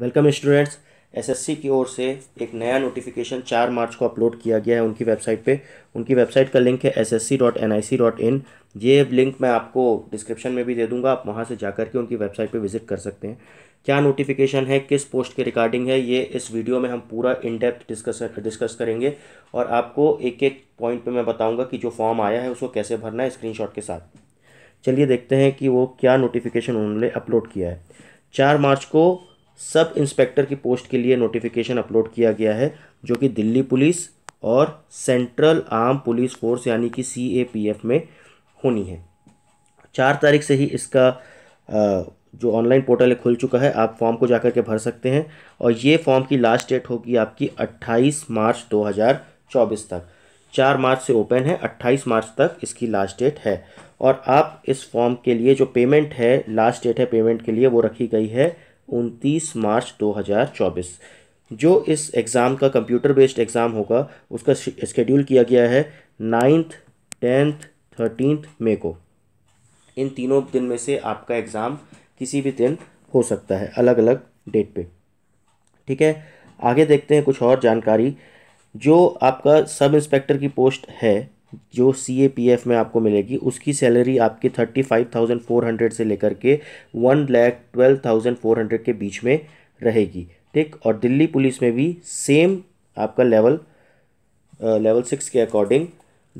welcome students SSC की ओर से एक नया नोटिफिकेशन चार मार्च को अपलोड किया गया है उनकी वेबसाइट पे उनकी वेबसाइट का लिंक है S S C dot N I C dot in ये लिंक मैं आपको डिस्क्रिप्शन में भी दे दूंगा आप वहाँ से जाकर के उनकी वेबसाइट पे विजिट कर सकते हैं क्या नोटिफिकेशन है किस पोस्ट के रिगार्डिंग है ये इस वीडियो में हम पूरा इन डेप्थ डिस्कस डिस्कस करेंगे और आपको एक एक पॉइंट पर मैं बताऊँगा कि जो फॉर्म आया है उसको कैसे भरना है स्क्रीन के साथ चलिए देखते हैं कि वो क्या नोटिफिकेशन उन्होंने अपलोड किया है चार मार्च को सब इंस्पेक्टर की पोस्ट के लिए नोटिफिकेशन अपलोड किया गया है जो कि दिल्ली पुलिस और सेंट्रल आर्म पुलिस फोर्स यानी कि सी में होनी है चार तारीख से ही इसका आ, जो ऑनलाइन पोर्टल है खुल चुका है आप फॉर्म को जाकर के भर सकते हैं और ये फॉर्म की लास्ट डेट होगी आपकी 28 मार्च 2024 तक चार मार्च से ओपन है 28 मार्च तक इसकी लास्ट डेट है और आप इस फॉर्म के लिए जो पेमेंट है लास्ट डेट है पेमेंट के लिए वो रखी गई है उनतीस मार्च 2024 जो इस एग्ज़ाम का कंप्यूटर बेस्ड एग्ज़ाम होगा उसका स्केड्यूल किया गया है नाइन्थ टेंथ थर्टीनथ मे को इन तीनों दिन में से आपका एग्ज़ाम किसी भी दिन हो सकता है अलग अलग डेट पे ठीक है आगे देखते हैं कुछ और जानकारी जो आपका सब इंस्पेक्टर की पोस्ट है जो सी ए पी एफ में आपको मिलेगी उसकी सैलरी आपके thirty five thousand four hundred से लेकर के one lakh twelve thousand four hundred के बीच में रहेगी ठीक और दिल्ली पुलिस में भी सेम आपका लेवल लेवल सिक्स के अकॉर्डिंग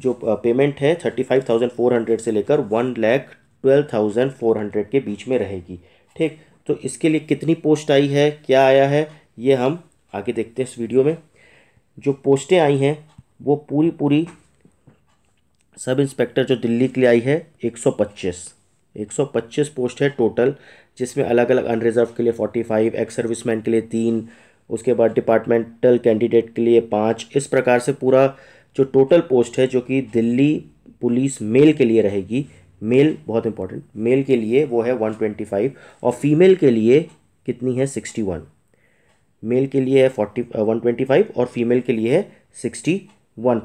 जो पेमेंट है thirty five thousand four hundred से लेकर one lakh twelve thousand four hundred के बीच में रहेगी ठीक तो इसके लिए कितनी पोस्ट आई है क्या आया है ये हम आगे देखते हैं इस वीडियो में जो पोस्टें आई हैं वो पूरी पूरी सब इंस्पेक्टर जो दिल्ली के लिए आई है 125 125 पोस्ट है टोटल जिसमें अलग अलग अनरिजर्व के लिए 45 एक्स सर्विसमैन के लिए तीन उसके बाद डिपार्टमेंटल कैंडिडेट के लिए पाँच इस प्रकार से पूरा जो टोटल पोस्ट है जो कि दिल्ली पुलिस मेल के लिए रहेगी मेल बहुत इंपॉर्टेंट मेल के लिए वो है 125 और फीमेल के लिए कितनी है 61 मेल के लिए है 40 ट्वेंटी 125 और फीमेल के लिए है 61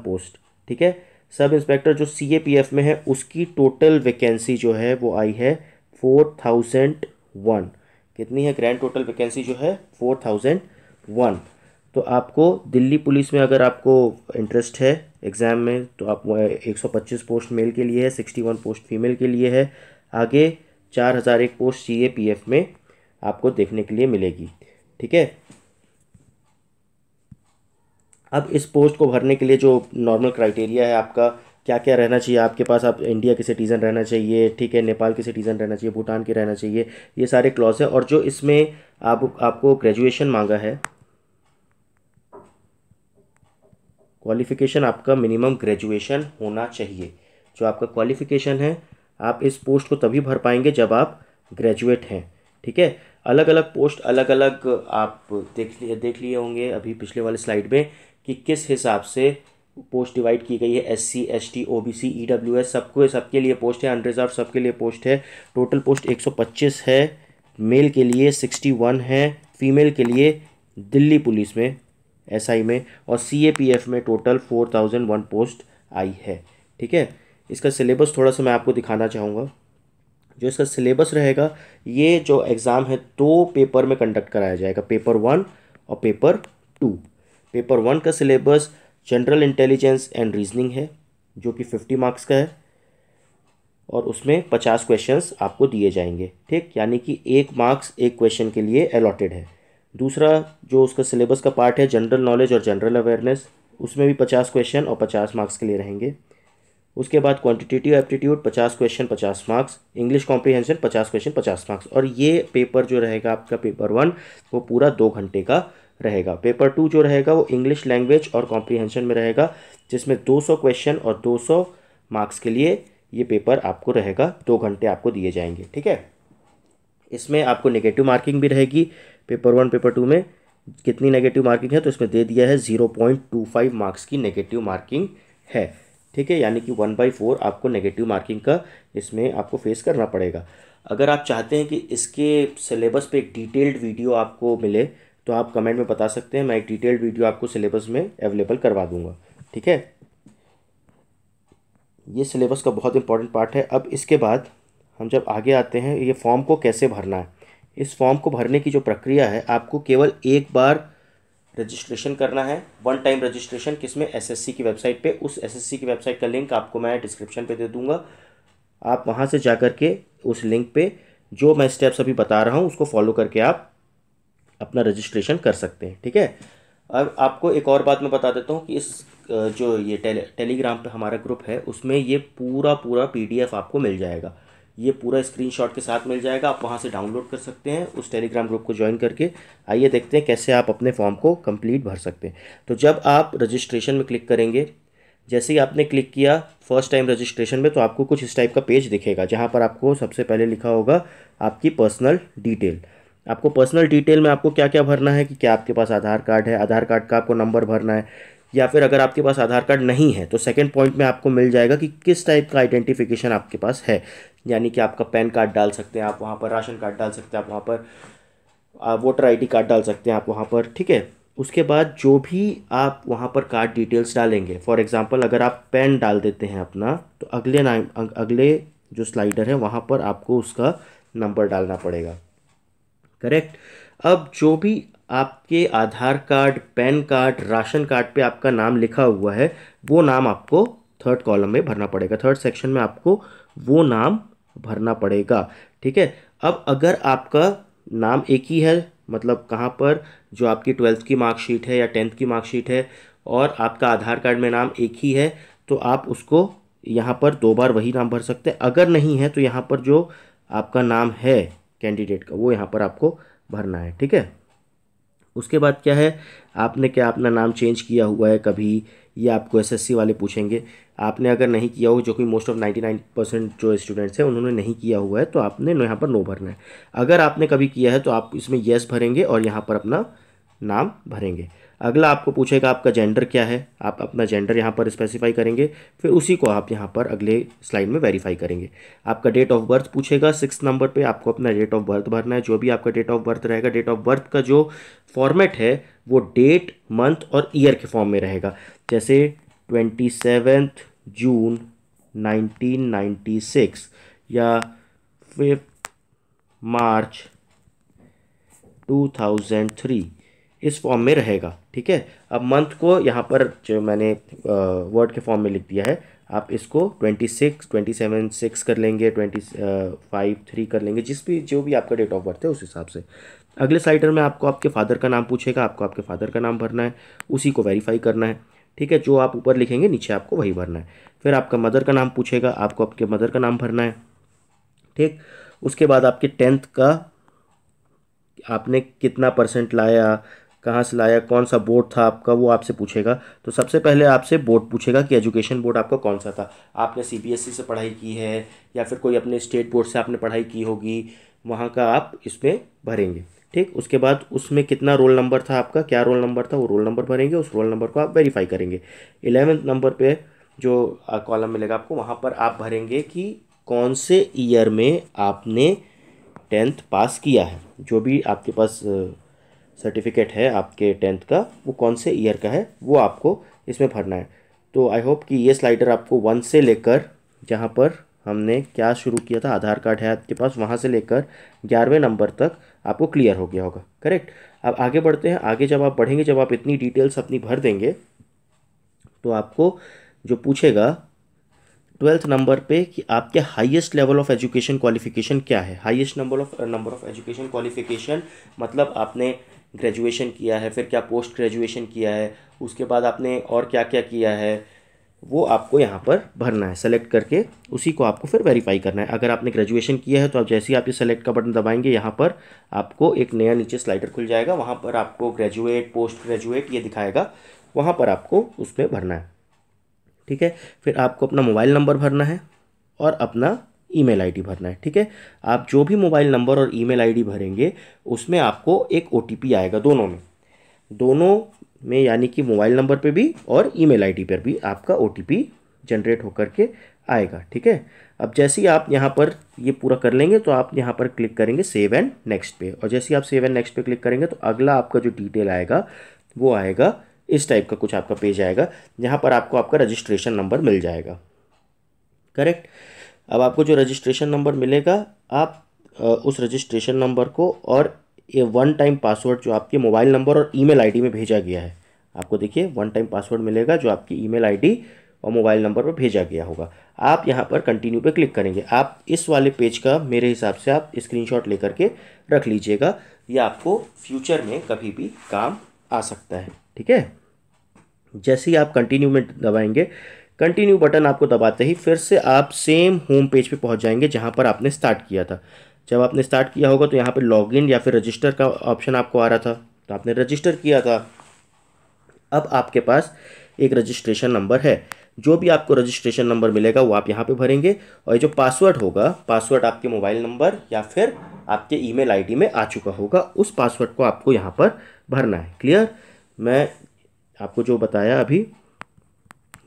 पोस्ट ठीक है सब इंस्पेक्टर जो सी ए पी एफ में है उसकी टोटल वैकेंसी जो है वो आई है फोर थाउजेंड वन कितनी है ग्रैंड टोटल वैकेंसी जो है फोर थाउजेंड वन तो आपको दिल्ली पुलिस में अगर आपको इंटरेस्ट है एग्ज़ाम में तो आप एक सौ पच्चीस पोस्ट मेल के लिए है सिक्सटी वन पोस्ट फीमेल के लिए है आगे चार हज़ार एक post C A P F में आपको देखने के लिए मिलेगी ठीक है अब इस पोस्ट को भरने के लिए जो नॉर्मल क्राइटेरिया है आपका क्या क्या रहना चाहिए आपके पास आप इंडिया के सिटीज़न रहना चाहिए ठीक है नेपाल के सिटीज़न रहना चाहिए भूटान के रहना चाहिए ये सारे क्लॉज है और जो इसमें आप आपको ग्रेजुएशन मांगा है क्वालिफिकेशन आपका मिनिमम ग्रेजुएशन होना चाहिए जो आपका क्वालिफिकेशन है आप इस पोस्ट को तभी भर पाएंगे जब आप ग्रेजुएट हैं ठीक है अलग अलग पोस्ट अलग अलग आप देख लिए देख लिए होंगे अभी पिछले वाले स्लाइड में कि किस हिसाब से पोस्ट डिवाइड की गई है S C S T O B C E W S सबको सबके लिए पोस्ट है अनरिजर्व सबके लिए पोस्ट है टोटल पोस्ट एक सौ पच्चीस है मेल के लिए सिक्सटी वन है फीमेल के लिए दिल्ली पुलिस में एस आई में और सी ए पी एफ में total four thousand one post आई है ठीक है इसका सिलेबस थोड़ा सा मैं आपको दिखाना चाहूँगा जो इसका सिलेबस रहेगा ये जो एग्ज़ाम है दो पेपर में कंडक्ट कराया जाएगा पेपर वन और पेपर टू पेपर वन का syllabus general intelligence and reasoning है जो कि फिफ्टी मार्क्स का है और उसमें पचास क्वेश्चंस आपको दिए जाएंगे ठीक यानी कि एक मार्क्स एक क्वेश्चन के लिए अलॉटेड है दूसरा जो उसका सिलेबस का पार्ट है जनरल नॉलेज और जनरल अवेयरनेस उसमें भी पचास क्वेश्चन और पचास मार्क्स के लिए रहेंगे उसके बाद क्वांटिटेटिव एप्टीट्यूड पचास क्वेश्चन पचास मार्क्स इंग्लिश कॉम्प्रीहेंशन पचास क्वेश्चन पचास मार्क्स और ये पेपर जो रहेगा आपका पेपर वन वो पूरा दो घंटे का रहेगा पेपर टू जो रहेगा वो इंग्लिश लैंग्वेज और कॉम्प्रीहेंशन में रहेगा जिसमें 200 क्वेश्चन और 200 मार्क्स के लिए ये पेपर आपको रहेगा दो घंटे आपको दिए जाएंगे ठीक है इसमें आपको नेगेटिव मार्किंग भी रहेगी पेपर वन पेपर टू में कितनी नेगेटिव मार्किंग है तो इसमें दे दिया है zero point two five marks की नेगेटिव मार्किंग है ठीक है यानी कि वन बाई फोर आपको नेगेटिव मार्किंग का इसमें आपको फेस करना पड़ेगा अगर आप चाहते हैं कि इसके सिलेबस पे एक डिटेल्ड वीडियो आपको मिले तो आप कमेंट में बता सकते हैं मैं एक डिटेल्ड वीडियो आपको सिलेबस में अवेलेबल करवा दूंगा ठीक है ये सिलेबस का बहुत इंपॉर्टेंट पार्ट है अब इसके बाद हम जब आगे आते हैं ये फॉर्म को कैसे भरना है इस फॉर्म को भरने की जो प्रक्रिया है आपको केवल एक बार रजिस्ट्रेशन करना है वन टाइम रजिस्ट्रेशन किसमें एसएससी की वेबसाइट पे उस एसएससी की वेबसाइट का लिंक आपको मैं डिस्क्रिप्शन पे दे दूंगा आप वहाँ से जा कर के उस लिंक पे जो मैं स्टेप्स अभी बता रहा हूँ उसको फॉलो करके आप अपना रजिस्ट्रेशन कर सकते हैं ठीक है अब आपको एक और बात मैं बता देता हूँ कि इस जो ये टेले टेलीग्राम पे हमारा ग्रुप है उसमें ये पूरा पूरा पीडीएफ आपको मिल जाएगा ये पूरा स्क्रीनशॉट के साथ मिल जाएगा आप वहाँ से डाउनलोड कर सकते हैं उस टेलीग्राम ग्रुप को ज्वाइन करके आइए देखते हैं कैसे आप अपने फॉर्म को कंप्लीट भर सकते हैं तो जब आप रजिस्ट्रेशन में क्लिक करेंगे जैसे ही आपने क्लिक किया फर्स्ट टाइम रजिस्ट्रेशन में तो आपको कुछ इस टाइप का पेज दिखेगा जहाँ पर आपको सबसे पहले लिखा होगा आपकी पर्सनल डिटेल आपको पर्सनल डिटेल में आपको क्या क्या भरना है कि क्या आपके पास आधार कार्ड है आधार कार्ड का आपको नंबर भरना है या फिर अगर आपके पास आधार कार्ड नहीं है तो सेकेंड पॉइंट में आपको मिल जाएगा कि किस टाइप का आइडेंटिफिकेशन आपके पास है यानी कि आपका पैन कार्ड डाल सकते हैं आप वहाँ पर राशन कार्ड डाल सकते हैं आप वहाँ पर वोटर आई कार्ड डाल सकते हैं आप वहाँ पर ठीक है उसके बाद जो भी आप वहाँ पर कार्ड डिटेल्स डालेंगे फॉर एग्ज़ाम्पल अगर आप पेन डाल देते हैं अपना तो अगले नाम अगले जो स्लाइडर है वहाँ पर आपको उसका नंबर डालना पड़ेगा करेक्ट अब जो भी आपके Aadhaar card PAN card ration card पे आपका नाम लिखा हुआ है वो नाम आपको थर्ड कॉलम में भरना पड़ेगा थर्ड सेक्शन में आपको वो नाम भरना पड़ेगा ठीक है अब अगर आपका नाम एक ही है मतलब कहाँ पर जो आपकी ट्वेल्थ की मार्कशीट है या टेंथ की मार्कशीट है और आपका आधार कार्ड में नाम एक ही है तो आप उसको यहाँ पर दो बार वही नाम भर सकते हैं अगर नहीं है तो यहाँ पर जो आपका नाम है कैंडिडेट का वो यहाँ पर आपको भरना है ठीक है उसके बाद क्या है आपने क्या अपना नाम चेंज किया हुआ है कभी ये आपको एसएससी वाले पूछेंगे आपने अगर नहीं किया हो जो कि मोस्ट ऑफ 99 परसेंट जो स्टूडेंट्स हैं उन्होंने नहीं किया हुआ है तो आपने यहाँ पर नो भरना है अगर आपने कभी किया है तो आप इसमें येस भरेंगे और यहाँ पर अपना नाम भरेंगे अगला आपको पूछेगा आपका जेंडर क्या है आप अपना जेंडर यहाँ पर स्पेसिफाई करेंगे फिर उसी को आप यहाँ पर अगले स्लाइड में वेरीफाई करेंगे आपका डेट ऑफ बर्थ पूछेगा सिक्स नंबर पे आपको अपना डेट ऑफ बर्थ भरना है जो भी आपका डेट ऑफ बर्थ रहेगा डेट ऑफ बर्थ का जो फॉर्मेट है वो डेट मंथ और ईयर के फॉर्म में रहेगा जैसे ट्वेंटी जून नाइनटीन या फिफ्थ मार्च टू इस फॉर्म में रहेगा ठीक है अब मंथ को यहाँ पर जो मैंने वर्ड के फॉर्म में लिख दिया है आप इसको twenty six twenty seven six कर लेंगे ट्वेंटी फाइव थ्री कर लेंगे जिस भी जो भी आपका डेट ऑफ बर्थ है उस हिसाब से अगले स्लाइडर में आपको आपके फादर का नाम पूछेगा आपको आपके फादर का नाम भरना है उसी को वेरीफाई करना है ठीक है जो आप ऊपर लिखेंगे नीचे आपको वही भरना है फिर आपका मदर का नाम पूछेगा आपको आपके मदर का नाम भरना है ठीक उसके बाद आपके टेंथ का आपने कितना परसेंट लाया कहाँ से लाया कौन सा बोर्ड था आपका वो आपसे पूछेगा तो सबसे पहले आपसे बोर्ड पूछेगा कि एजुकेशन बोर्ड आपका कौन सा था आपने सीबीएसई e से पढ़ाई की है या फिर कोई अपने स्टेट बोर्ड से आपने पढ़ाई की होगी वहाँ का आप इसमें भरेंगे ठीक उसके बाद उसमें कितना रोल नंबर था आपका क्या रोल नंबर था वो रोल नंबर भरेंगे उस रोल नंबर को आप वेरीफाई करेंगे इलेवेंथ नंबर पर जो कॉलम मिलेगा आपको वहाँ पर आप भरेंगे कि कौन से ईयर में आपने टेंथ पास किया है जो भी आपके पास सर्टिफिकेट है आपके टेंथ का वो कौन से ईयर का है वो आपको इसमें भरना है तो आई होप कि ये स्लाइडर आपको वन से लेकर जहाँ पर हमने क्या शुरू किया था आधार कार्ड है आपके पास वहाँ से लेकर ग्यारहवें नंबर तक आपको क्लियर हो गया होगा करेक्ट अब आगे बढ़ते हैं आगे जब आप बढ़ेंगे जब आप इतनी डिटेल्स अपनी भर देंगे तो आपको जो पूछेगा ट्वेल्थ नंबर पे कि आपके highest level of education qualification क्या है highest number of number of education qualification मतलब आपने ग्रेजुएशन किया है फिर क्या पोस्ट ग्रेजुएशन किया है उसके बाद आपने और क्या क्या किया है वो आपको यहाँ पर भरना है सेलेक्ट करके उसी को आपको फिर वेरीफाई करना है अगर आपने ग्रेजुएशन किया है तो आप जैसे ही आप ये सेलेक्ट का बटन दबाएंगे यहाँ पर आपको एक नया नीचे स्लाइडर खुल जाएगा वहाँ पर आपको ग्रेजुएट पोस्ट ग्रेजुएट ये दिखाएगा वहाँ पर आपको उसमें भरना है ठीक है फिर आपको अपना मोबाइल नंबर भरना है और अपना ईमेल आईडी भरना है ठीक है आप जो भी मोबाइल नंबर और ईमेल आईडी भरेंगे उसमें आपको एक ओटीपी आएगा दोनों में दोनों में यानी कि मोबाइल नंबर पे भी और ईमेल आईडी पर भी आपका ओटीपी जनरेट होकर के आएगा ठीक है अब जैसे ही आप यहाँ पर ये पूरा कर लेंगे तो आप यहाँ पर क्लिक करेंगे सेव एंड नेक्स्ट पे और जैसे ही आप सेव एंड नेक्स्ट पे क्लिक करेंगे तो अगला आपका जो डिटेल आएगा वो आएगा इस टाइप का कुछ आपका पेज आएगा जहाँ पर आपको आपका रजिस्ट्रेशन नंबर मिल जाएगा करेक्ट अब आपको जो रजिस्ट्रेशन नंबर मिलेगा आप उस रजिस्ट्रेशन नंबर को और ये वन टाइम पासवर्ड जो आपके मोबाइल नंबर और ईमेल आईडी में भेजा गया है आपको देखिए वन टाइम पासवर्ड मिलेगा जो आपकी ईमेल आईडी और मोबाइल नंबर पर भेजा गया होगा आप यहाँ पर कंटिन्यू पे क्लिक करेंगे आप इस वाले पेज का मेरे हिसाब से आप स्क्रीनशॉट लेकर के रख लीजिएगा यह आपको फ्यूचर में कभी भी काम आ सकता है ठीक है जैसे ही आप कंटिन्यू में दबाएंगे कंटिन्यू बटन आपको दबाते ही फिर से आप सेम होम पेज पे पहुंच जाएंगे जहां पर आपने स्टार्ट किया था जब आपने स्टार्ट किया होगा तो यहां पर लॉगिन या फिर रजिस्टर का ऑप्शन आपको आ रहा था तो आपने रजिस्टर किया था अब आपके पास एक रजिस्ट्रेशन नंबर है जो भी आपको रजिस्ट्रेशन नंबर मिलेगा वो आप यहाँ पर भरेंगे और ये जो पासवर्ड होगा पासवर्ड आपके मोबाइल नंबर या फिर आपके ई मेल में आ चुका होगा उस पासवर्ड को आपको यहाँ पर भरना है क्लियर मैं आपको जो बताया अभी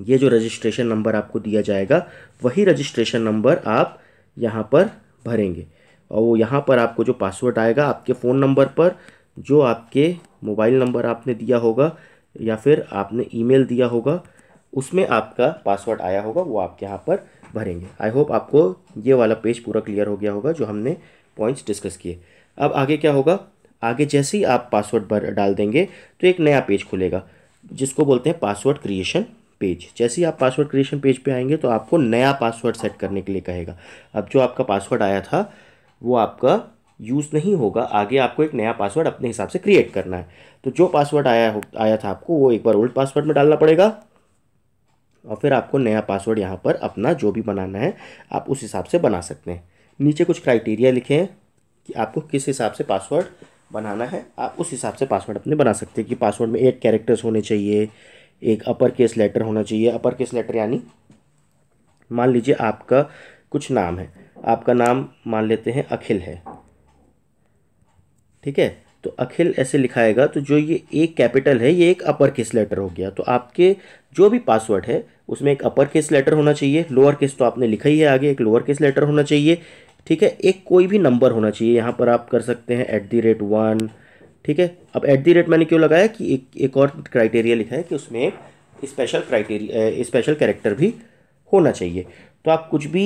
ये जो रजिस्ट्रेशन नंबर आपको दिया जाएगा वही रजिस्ट्रेशन नंबर आप यहाँ पर भरेंगे और वो यहाँ पर आपको जो पासवर्ड आएगा आपके फ़ोन नंबर पर जो आपके मोबाइल नंबर आपने दिया होगा या फिर आपने ईमेल दिया होगा उसमें आपका पासवर्ड आया होगा वो आप यहाँ पर भरेंगे आई होप आपको ये वाला पेज पूरा क्लियर हो गया होगा जो हमने पॉइंट्स डिस्कस किए अब आगे क्या होगा आगे जैसे ही आप पासवर्ड भर डाल देंगे तो एक नया पेज खुलेगा जिसको बोलते हैं पासवर्ड क्रिएशन पेज जैसे ही आप पासवर्ड क्रिएशन पेज पे आएंगे तो आपको नया पासवर्ड सेट करने के लिए कहेगा अब जो आपका पासवर्ड आया था वो आपका यूज़ नहीं होगा आगे आपको एक नया पासवर्ड अपने हिसाब से क्रिएट करना है तो जो पासवर्ड आया आया था आपको वो एक बार ओल्ड पासवर्ड में डालना पड़ेगा और फिर आपको नया पासवर्ड यहाँ पर अपना जो भी बनाना है आप उस हिसाब से बना सकते हैं नीचे कुछ क्राइटेरिया लिखे हैं कि आपको किस हिसाब से पासवर्ड बनाना है आप उस हिसाब से पासवर्ड अपने बना सकते हैं कि पासवर्ड में एट कैरेक्टर्स होने चाहिए एक अपर केस लेटर होना चाहिए अपर केस लेटर यानी मान लीजिए आपका कुछ नाम है आपका नाम मान लेते हैं अखिल है ठीक है तो अखिल ऐसे लिखाएगा तो जो ये एक कैपिटल है ये एक अपर केस लेटर हो गया तो आपके जो भी पासवर्ड है उसमें एक अपर केस लेटर होना चाहिए लोअर केस तो आपने लिखा ही है आगे एक लोअर केस लेटर होना चाहिए ठीक है एक कोई भी नंबर होना चाहिए यहाँ पर आप कर सकते हैं एट दी रेट वन ठीक है अब एट दी रेट मैंने क्यों लगाया कि एक एक और क्राइटेरिया लिखा है कि उसमें स्पेशल क्राइटेरिया स्पेशल कैरेक्टर भी होना चाहिए तो आप कुछ भी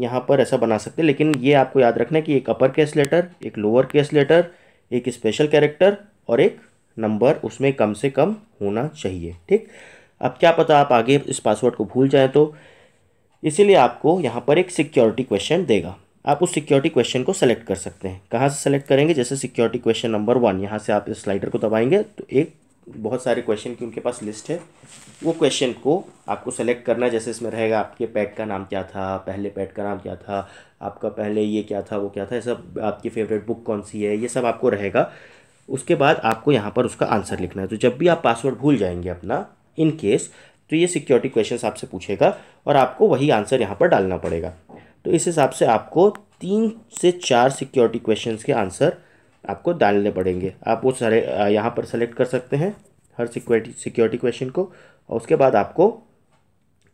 यहाँ पर ऐसा बना सकते हैं लेकिन ये आपको याद रखना है कि एक अपर केस लेटर एक लोअर केस लेटर एक स्पेशल कैरेक्टर और एक नंबर उसमें कम से कम होना चाहिए ठीक अब क्या पता आप आगे इस पासवर्ड को भूल जाएँ तो इसीलिए आपको यहाँ पर एक सिक्योरिटी क्वेश्चन देगा आप उस सिक्योरिटी क्वेश्चन को सेलेक्ट कर सकते हैं कहाँ से सेलेक्ट करेंगे जैसे सिक्योरिटी क्वेश्चन नंबर वन यहाँ से आप इस स्लाइडर को दबाएंगे तो एक बहुत सारे क्वेश्चन की उनके पास लिस्ट है वो क्वेश्चन को आपको सेलेक्ट करना है जैसे इसमें रहेगा आपके पैट का नाम क्या था पहले पैट का नाम क्या था आपका पहले ये क्या था वो क्या था ये सब आपकी फेवरेट बुक कौन सी है ये सब आपको रहेगा उसके बाद आपको यहाँ पर उसका आंसर लिखना है तो जब भी आप पासवर्ड भूल जाएंगे अपना इन केस तो ये सिक्योरिटी क्वेश्चन आपसे पूछेगा और आपको वही आंसर यहाँ पर डालना पड़ेगा तो इस हिसाब से आपको तीन से चार सिक्योरिटी क्वेश्चंस के आंसर आपको डालने पड़ेंगे आप वो सारे यहाँ पर सेलेक्ट कर सकते हैं हर सिक्योरिटी सिक्योरिटी क्वेश्चन को और उसके बाद आपको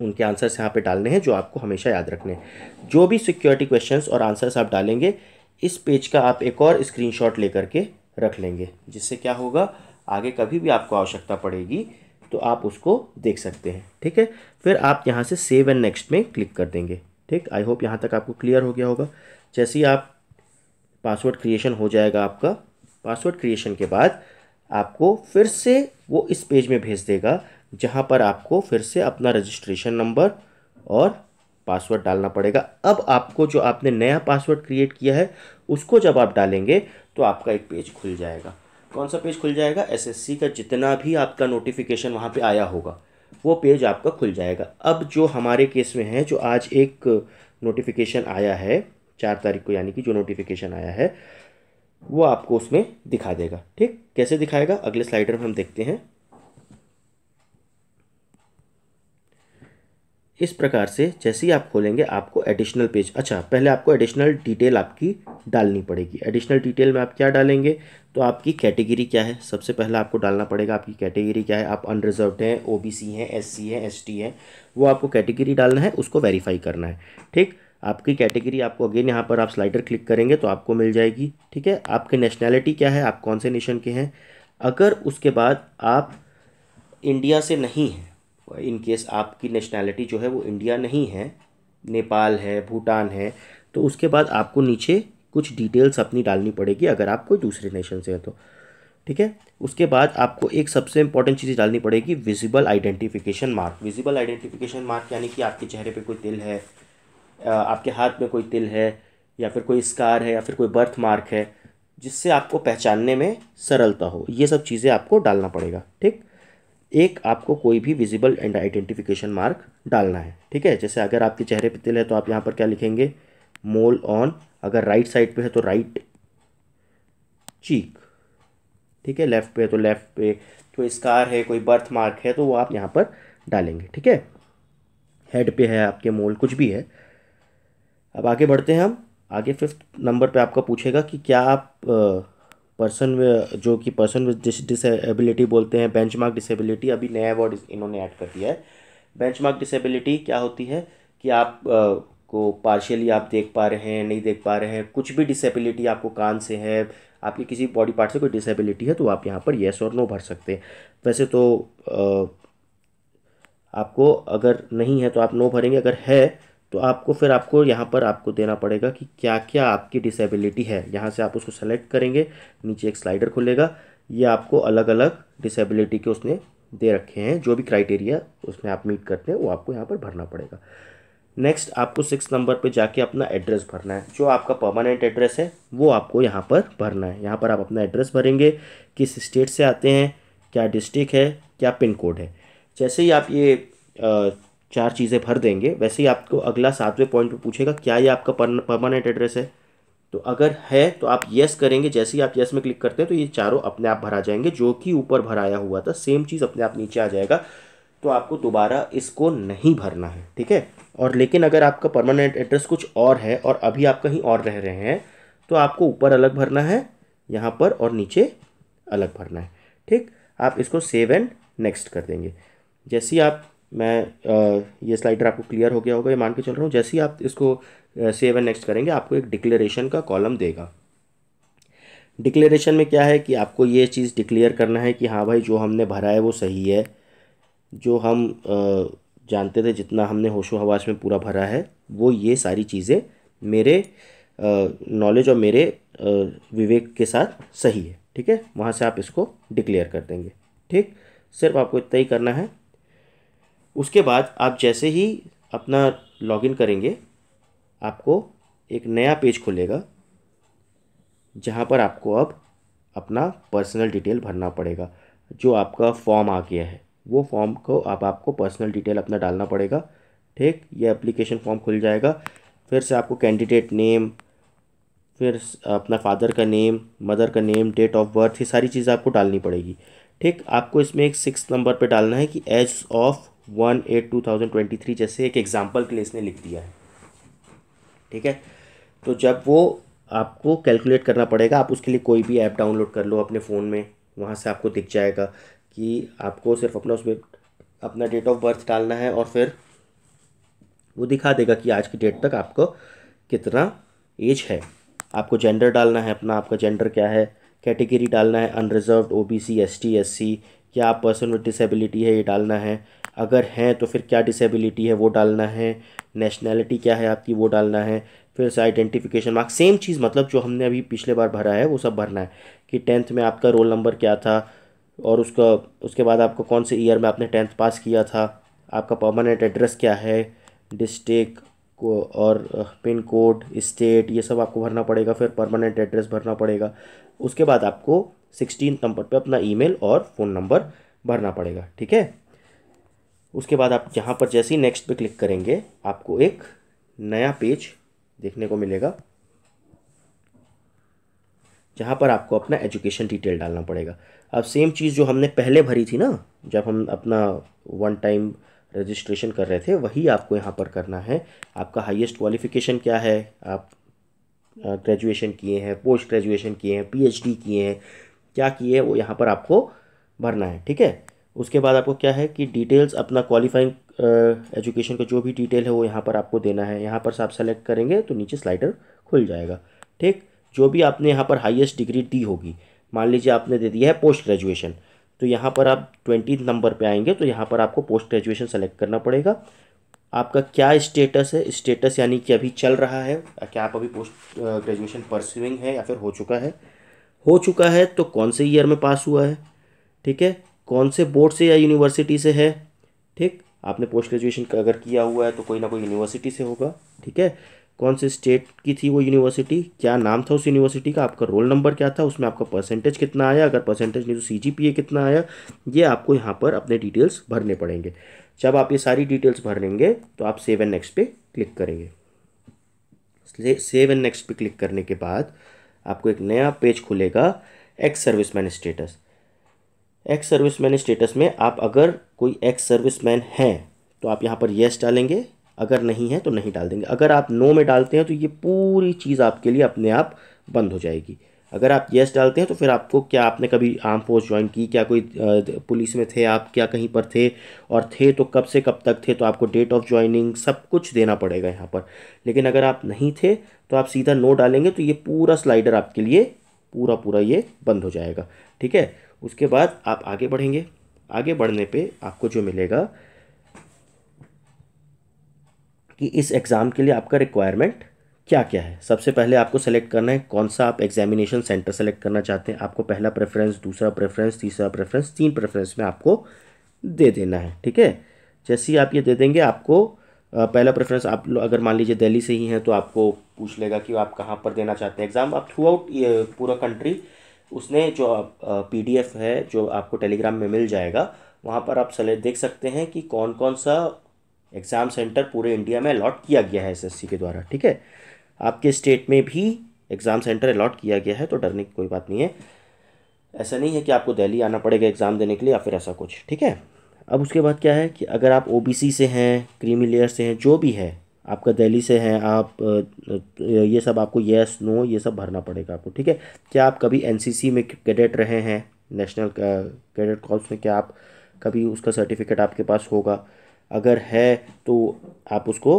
उनके आंसर्स यहाँ पे डालने हैं जो आपको हमेशा याद रखने हैं जो भी सिक्योरिटी क्वेश्चंस और आंसर्स आप डालेंगे इस पेज का आप एक और स्क्रीनशॉट लेकर के रख लेंगे जिससे क्या होगा आगे कभी भी आपको आवश्यकता पड़ेगी तो आप उसको देख सकते हैं ठीक है फिर आप यहाँ से सेव एंड नेक्स्ट में क्लिक कर देंगे ठीक आई होप यहाँ तक आपको क्लियर हो गया होगा जैसे ही आप पासवर्ड क्रिएशन हो जाएगा आपका पासवर्ड क्रिएशन के बाद आपको फिर से वो इस पेज में भेज देगा जहाँ पर आपको फिर से अपना रजिस्ट्रेशन नंबर और पासवर्ड डालना पड़ेगा अब आपको जो आपने नया पासवर्ड क्रिएट किया है उसको जब आप डालेंगे तो आपका एक पेज खुल जाएगा कौन सा पेज खुल जाएगा एसएससी का जितना भी आपका नोटिफिकेशन वहाँ पे आया होगा वो पेज आपका खुल जाएगा अब जो हमारे केस में है जो आज एक नोटिफिकेशन आया है चार तारीख को यानी कि जो नोटिफिकेशन आया है वो आपको उसमें दिखा देगा ठीक कैसे दिखाएगा अगले स्लाइडर में हम देखते हैं इस प्रकार से जैसे ही आप खोलेंगे आपको एडिशनल पेज अच्छा पहले आपको एडिशनल डिटेल आपकी डालनी पड़ेगी एडिशनल डिटेल में आप क्या डालेंगे तो आपकी कैटेगरी क्या है सबसे पहले आपको डालना पड़ेगा आपकी कैटेगरी क्या है आप अनरिजर्व हैं ओबीसी हैं एससी हैं एसटी हैं वो आपको कैटेगरी डालना है उसको वेरीफाई करना है ठीक आपकी कैटेगरी आपको अगेन यहाँ पर आप स्लाइडर क्लिक करेंगे तो आपको मिल जाएगी ठीक है आपकी नेशनैलिटी क्या है आप कौन से नेशन के हैं अगर उसके बाद आप इंडिया से नहीं हैं इन केस आपकी नेशनैलिटी जो है वो इंडिया नहीं है नेपाल है भूटान है तो उसके बाद आपको नीचे कुछ डिटेल्स अपनी डालनी पड़ेगी अगर आप कोई दूसरे नेशन से हैं तो ठीक है उसके बाद आपको एक सबसे इंपॉर्टेंट चीज़ डालनी पड़ेगी visible identification mark visible identification mark यानी कि आपके चेहरे पे कोई तिल है आपके हाथ में कोई तिल है या फिर कोई स्कार है या फिर कोई बर्थ मार्क है जिससे आपको पहचानने में सरलता हो ये सब चीज़ें आपको डालना पड़ेगा ठीक एक आपको कोई भी विजिबल एंड आइडेंटिफिकेशन मार्क डालना है ठीक है जैसे अगर आपके चेहरे पे तिल है तो आप यहाँ पर क्या लिखेंगे मोल ऑन अगर राइट साइड पे है तो राइट चीक ठीक है लेफ्ट पे है तो लेफ्ट पे कोई स्कार है कोई बर्थ मार्क है तो वो आप यहाँ पर डालेंगे ठीक है हेड पे है आपके मोल कुछ भी है अब आगे बढ़ते हैं हम आगे फिफ्थ नंबर पे आपका पूछेगा कि क्या आप आ, पर्सन जो कि पर्सन विद डिसेबिलिटी बोलते हैं बेंचमार्क डिसेबिलिटी अभी नया वर्ड इन्होंने ऐड कर दिया है बेंचमार्क डिसेबिलिटी क्या होती है कि आप आ, को पार्शियली आप देख पा रहे हैं नहीं देख पा रहे हैं कुछ भी डिसेबिलिटी आपको कान से है आपकी किसी बॉडी पार्ट से कोई डिसेबिलिटी है तो आप यहाँ पर येस और नो भर सकते हैं वैसे तो आ, आपको अगर नहीं है तो आप नो भरेंगे अगर है तो आपको फिर आपको यहाँ पर आपको देना पड़ेगा कि क्या क्या आपकी डिसेबिलिटी है यहाँ से आप उसको सेलेक्ट करेंगे नीचे एक स्लाइडर खुलेगा ये आपको अलग अलग डिसेबिलिटी के उसने दे रखे हैं जो भी क्राइटेरिया उसमें आप मीट करते हैं वो आपको यहाँ पर भरना पड़ेगा नेक्स्ट आपको सिक्स नंबर पे जाके अपना एड्रेस भरना है जो आपका परमानेंट एड्रेस है वो आपको यहाँ पर भरना है यहाँ पर आप अपना एड्रेस भरेंगे किस स्टेट से आते हैं क्या डिस्ट्रिक्ट है क्या पिन कोड है जैसे ही आप ये आ, चार चीज़ें भर देंगे वैसे ही आपको अगला सातवें पॉइंट पे पूछेगा क्या ये आपका परमानेंट एड्रेस है तो अगर है तो आप यस करेंगे जैसे ही आप येस में क्लिक करते हैं तो ये चारों अपने आप भरा जाएंगे जो कि ऊपर भराया हुआ था सेम चीज़ अपने आप नीचे आ जाएगा तो आपको दोबारा इसको नहीं भरना है ठीक है और लेकिन अगर आपका परमानेंट एड्रेस कुछ और है और अभी आप कहीं और रह रहे हैं तो आपको ऊपर अलग भरना है यहाँ पर और नीचे अलग भरना है ठीक आप इसको सेव एंड नेक्स्ट कर देंगे जैसे ही आप मैं ये स्लाइडर आपको क्लियर हो गया होगा ये मान के चल रहा हूँ जैसे ही आप इसको सेव एंड नेक्स्ट करेंगे आपको एक डिक्लेरेशन का कॉलम देगा डिक्लेरेशन में क्या है कि आपको ये चीज़ डिक्लेयर करना है कि हाँ भाई जो हमने भरा है वो सही है जो हम जानते थे जितना हमने होशो हवास में पूरा भरा है वो ये सारी चीज़ें मेरे नॉलेज और मेरे विवेक के साथ सही है ठीक है वहाँ से आप इसको डिक्लेयर कर देंगे ठीक सिर्फ आपको इतना ही करना है उसके बाद आप जैसे ही अपना लॉगिन करेंगे आपको एक नया पेज खुलेगा जहाँ पर आपको अब अपना पर्सनल डिटेल भरना पड़ेगा जो आपका फॉर्म आ गया है वो फॉर्म को अब आपको पर्सनल डिटेल अपना डालना पड़ेगा ठीक ये एप्लीकेशन फॉर्म खुल जाएगा फिर से आपको कैंडिडेट नेम फिर अपना फादर का नेम मदर का नेम डेट ऑफ बर्थ ये सारी चीज़ें आपको डालनी पड़ेगी ठीक आपको इसमें एक सिक्स नंबर पे डालना है कि age of one eight two thousand twenty three जैसे एक एग्जाम्पल के लिए इसने लिख दिया है ठीक है तो जब वो आपको कैलकुलेट करना पड़ेगा आप उसके लिए कोई भी ऐप डाउनलोड कर लो अपने फ़ोन में वहाँ से आपको दिख जाएगा कि आपको सिर्फ अपना उसमें अपना डेट ऑफ बर्थ डालना है और फिर वो दिखा देगा कि आज की डेट तक आपको कितना एज है आपको जेंडर डालना है अपना आपका जेंडर क्या है कैटेगरी डालना है unreserve O B C S T S C क्या आप पर्सन विद डिसेबिलिटी है ये डालना है अगर हैं तो फिर क्या डिसेबिलिटी है वो डालना है नेशनैलिटी क्या है आपकी वो डालना है फिर से आइडेंटिफिकेशन मार्क सेम चीज़ मतलब जो हमने अभी पिछले बार भरा है वो सब भरना है कि टेंथ में आपका रोल नंबर क्या था और उसका उसके बाद आपको कौन से ईयर में आपने टेंथ पास किया था आपका परमानेंट एड्रेस क्या है डिस्ट्रिक्ट को और पिन कोड स्टेट ये सब आपको भरना पड़ेगा फिर परमानेंट एड्रेस भरना पड़ेगा उसके बाद आपको सिक्सटीन नंबर पे अपना ईमेल और फ़ोन नंबर भरना पड़ेगा ठीक है उसके बाद आप यहाँ पर जैसे ही नेक्स्ट पे क्लिक करेंगे आपको एक नया पेज देखने को मिलेगा जहाँ पर आपको अपना एजुकेशन डिटेल डालना पड़ेगा अब सेम चीज़ जो हमने पहले भरी थी ना जब हम अपना वन टाइम रजिस्ट्रेशन कर रहे थे वही आपको यहाँ पर करना है आपका हाईएस्ट क्वालिफिकेशन क्या है आप ग्रेजुएशन किए हैं पोस्ट ग्रेजुएशन किए हैं पीएचडी किए हैं क्या किए हैं वो यहाँ पर आपको भरना है ठीक है उसके बाद आपको क्या है कि डिटेल्स अपना क्वालिफाइंग एजुकेशन uh, का जो भी डिटेल है वो यहाँ पर आपको देना है यहाँ पर आप सेलेक्ट करेंगे तो नीचे स्लाइडर खुल जाएगा ठीक जो भी आपने यहाँ पर हाईएस्ट डिग्री दी होगी मान लीजिए आपने दे दिया है पोस्ट ग्रेजुएशन तो यहाँ पर आप ट्वेंटी नंबर पर आएंगे तो यहाँ पर आपको पोस्ट ग्रेजुएशन सेलेक्ट करना पड़ेगा आपका क्या स्टेटस है स्टेटस यानी कि अभी चल रहा है क्या आप अभी पोस्ट ग्रेजुएशन परस्यूइंग है या फिर हो चुका है हो चुका है तो कौन से ईयर में पास हुआ है ठीक है कौन से बोर्ड से या यूनिवर्सिटी से है ठीक आपने पोस्ट ग्रेजुएशन का अगर किया हुआ है तो कोई ना कोई यूनिवर्सिटी से होगा ठीक है कौन से स्टेट की थी वो यूनिवर्सिटी क्या नाम था उस यूनिवर्सिटी का आपका रोल नंबर क्या था उसमें आपका परसेंटेज कितना आया अगर परसेंटेज नहीं तो सी कितना आया ये आपको यहाँ पर अपने डिटेल्स भरने पड़ेंगे जब आप ये सारी डिटेल्स भर लेंगे तो आप सेव एंड नेक्स्ट पे क्लिक करेंगे सेव एंड नेक्स्ट पे क्लिक करने के बाद आपको एक नया पेज खुलेगा ex serviceman status ex service man status में आप अगर कोई एक्स सर्विस मैन हैं तो आप यहाँ पर येस डालेंगे अगर नहीं है तो नहीं डाल देंगे अगर आप नो में डालते हैं तो ये पूरी चीज़ आपके लिए अपने आप बंद हो जाएगी अगर आप येस डालते हैं तो फिर आपको क्या आपने कभी आर्म फोर्स ज्वाइन की क्या कोई पुलिस में थे आप क्या कहीं पर थे और थे तो कब से कब तक थे तो आपको डेट ऑफ ज्वाइनिंग सब कुछ देना पड़ेगा यहाँ पर लेकिन अगर आप नहीं थे तो आप सीधा नो डालेंगे तो ये पूरा स्लाइडर आपके लिए पूरा पूरा ये बंद हो जाएगा ठीक है उसके बाद आप आगे बढ़ेंगे आगे बढ़ने पे आपको जो मिलेगा कि इस एग्ज़ाम के लिए आपका रिक्वायरमेंट क्या क्या है सबसे पहले आपको सेलेक्ट करना है कौन सा आप एग्जामिनेशन सेंटर सेलेक्ट करना चाहते हैं आपको पहला प्रेफरेंस दूसरा प्रेफरेंस तीसरा प्रेफरेंस तीन प्रेफरेंस में आपको दे देना है ठीक है जैसे ही आप ये दे देंगे आपको पहला प्रेफरेंस आप अगर मान लीजिए दिल्ली से ही हैं तो आपको पूछ लेगा कि आप कहाँ पर देना चाहते हैं एग्ज़ाम आप थ्रू आउट पूरा कंट्री उसने जो एफ है जो आपको टेलीग्राम में मिल जाएगा वहाँ पर आप सले देख सकते हैं कि कौन कौन सा एग्ज़ाम सेंटर पूरे इंडिया में अलॉट किया गया है एसएससी के द्वारा ठीक है आपके स्टेट में भी एग्ज़ाम सेंटर अलॉट किया गया है तो डरने की कोई बात नहीं है ऐसा नहीं है कि आपको दिल्ली आना पड़ेगा एग्ज़ाम देने के लिए या फिर ऐसा कुछ ठीक है अब उसके बाद क्या है कि अगर आप ओ से हैं क्रीमी लेयर से हैं जो भी है आपका दिल्ली से हैं आप ये सब आपको येस नो ये सब भरना पड़ेगा आपको ठीक है क्या आप कभी एनसीसी में कैडेट रहे हैं नेशनल कैडेट कॉल्स में क्या आप कभी उसका सर्टिफिकेट आपके पास होगा अगर है तो आप उसको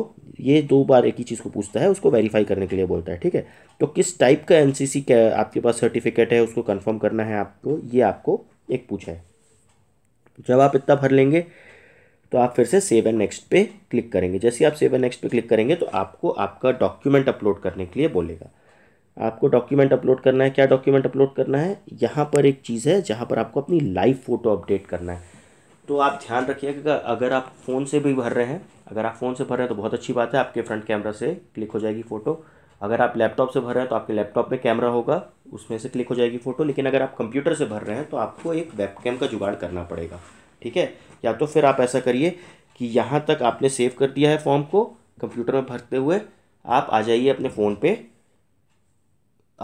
ये दो बार एक ही चीज़ को पूछता है उसको वेरीफाई करने के लिए बोलता है ठीक है तो किस टाइप का एन सी आपके पास सर्टिफिकेट है उसको कंफर्म करना है आपको ये आपको एक पूछा है जब आप इतना भर लेंगे तो आप फिर से सेव एंड नेक्स्ट पे क्लिक करेंगे जैसे आप सेव एंड नेक्स्ट पे क्लिक करेंगे तो आपको आपका डॉक्यूमेंट अपलोड करने के लिए बोलेगा आपको डॉक्यूमेंट अपलोड करना है क्या डॉक्यूमेंट अपलोड करना है यहाँ पर एक चीज़ है जहाँ पर आपको अपनी लाइव फ़ोटो अपडेट करना है तो आप ध्यान रखिएगा अगर आप फ़ोन से भी भर रहे हैं अगर आप फ़ोन से भर रहे हैं तो बहुत अच्छी बात है आपके फ्रंट कैमरा से क्लिक हो जाएगी फ़ोटो अगर आप लैपटॉप से भर रहे हैं तो आपके लैपटॉप में कैमरा होगा उसमें से क्लिक हो जाएगी फ़ोटो लेकिन अगर आप कंप्यूटर से भर रहे हैं तो आपको एक वेबकैम का जुगाड़ करना पड़ेगा ठीक है या तो फिर आप ऐसा करिए कि यहाँ तक आपने सेव कर दिया है फॉर्म को कंप्यूटर में भरते हुए आप आ जाइए अपने फ़ोन पे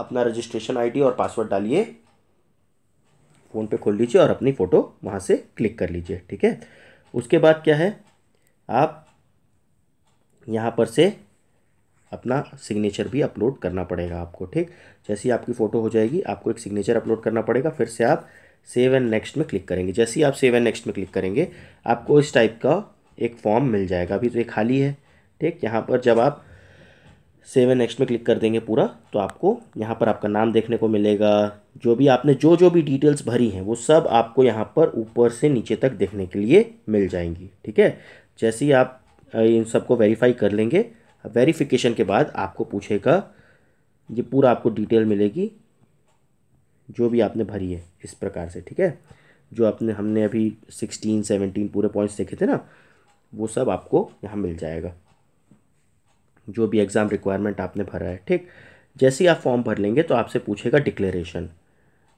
अपना रजिस्ट्रेशन आईडी और पासवर्ड डालिए फ़ोन पे खोल लीजिए और अपनी फ़ोटो वहाँ से क्लिक कर लीजिए ठीक है उसके बाद क्या है आप यहाँ पर से अपना सिग्नेचर भी अपलोड करना पड़ेगा आपको ठीक जैसे ही आपकी फ़ोटो हो जाएगी आपको एक सिग्नेचर अपलोड करना पड़ेगा फिर से आप सेव एंड नेक्स्ट में क्लिक करेंगे जैसे ही आप सेव एंड नेक्स्ट में क्लिक करेंगे आपको इस टाइप का एक फॉर्म मिल जाएगा अभी तो ये खाली है ठीक यहाँ पर जब आप सेव एंड नेक्स्ट में क्लिक कर देंगे पूरा तो आपको यहाँ पर आपका नाम देखने को मिलेगा जो भी आपने जो जो भी डिटेल्स भरी हैं वो सब आपको यहाँ पर ऊपर से नीचे तक देखने के लिए मिल जाएंगी ठीक है जैसे ही आप इन सबको वेरीफाई कर लेंगे वेरीफिकेशन के बाद आपको पूछेगा ये पूरा आपको डिटेल मिलेगी जो भी आपने भरी है इस प्रकार से ठीक है जो आपने हमने अभी सिक्सटीन सेवनटीन पूरे पॉइंट्स देखे थे ना वो सब आपको यहाँ मिल जाएगा जो भी एग्ज़ाम रिक्वायरमेंट आपने भरा है ठीक जैसे ही आप फॉर्म भर लेंगे तो आपसे पूछेगा डिक्लेरेशन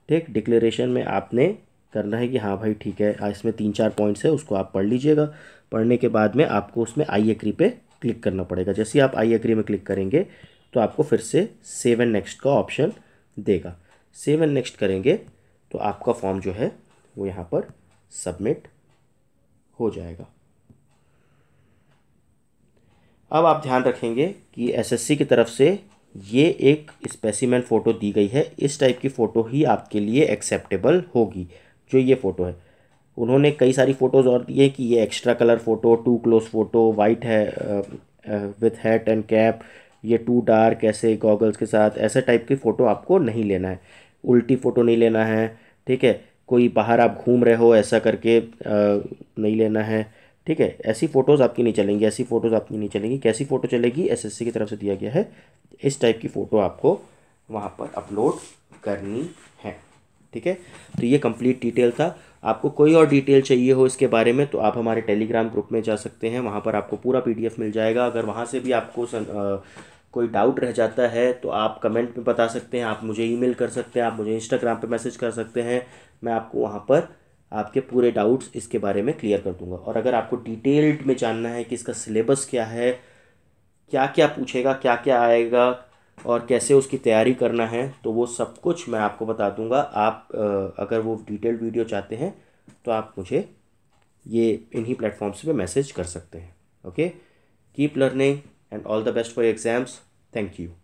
ठीक डिक्लेरेशन में आपने करना है कि हाँ भाई ठीक है इसमें तीन चार पॉइंट्स है उसको आप पढ़ लीजिएगा पढ़ने के बाद में आपको उसमें आई एग्री पे क्लिक करना पड़ेगा जैसे ही आप आई एग्री में क्लिक करेंगे तो आपको फिर से सेवन नेक्स्ट का ऑप्शन देगा सेव एंड नेक्स्ट करेंगे तो आपका फॉर्म जो है वो यहाँ पर सबमिट हो जाएगा अब आप ध्यान रखेंगे कि एसएससी की तरफ से ये एक स्पेसिमेंट फ़ोटो दी गई है इस टाइप की फ़ोटो ही आपके लिए एक्सेप्टेबल होगी जो ये फ़ोटो है उन्होंने कई सारी फ़ोटोज़ और दी कि ये extra colour photo too close photo white है विथ हैट एंड कैप ये टू डार्क ऐसे गॉगल्स के साथ ऐसे टाइप की फ़ोटो आपको नहीं लेना है उल्टी फ़ोटो नहीं लेना है ठीक है कोई बाहर आप घूम रहे हो ऐसा करके आ, नहीं लेना है ठीक है ऐसी फ़ोटोज़ आपकी नहीं चलेंगी ऐसी फ़ोटोज़ आपकी नहीं चलेंगी कैसी फ़ोटो चलेगी एसएससी की तरफ से दिया गया है इस टाइप की फ़ोटो आपको वहाँ पर अपलोड करनी है ठीक है तो ये कंप्लीट डिटेल था आपको कोई और डिटेल चाहिए हो इसके बारे में तो आप हमारे टेलीग्राम ग्रुप में जा सकते हैं वहाँ पर आपको पूरा पीडीएफ मिल जाएगा अगर वहाँ से भी आपको सन, आ, कोई डाउट रह जाता है तो आप कमेंट में बता सकते हैं आप मुझे ईमेल कर सकते हैं आप मुझे इंस्टाग्राम पर मैसेज कर सकते हैं मैं आपको वहाँ पर आपके पूरे डाउट्स इसके बारे में क्लियर कर दूंगा और अगर आपको डिटेल्ड में जानना है कि इसका सिलेबस क्या है क्या क्या पूछेगा क्या क्या आएगा और कैसे उसकी तैयारी करना है तो वो सब कुछ मैं आपको बता दूंगा आप अगर वो डिटेल वीडियो चाहते हैं तो आप मुझे ये इन्हीं प्लेटफॉर्म्स पे मैसेज कर सकते हैं okay keep learning and all the best for exams thank you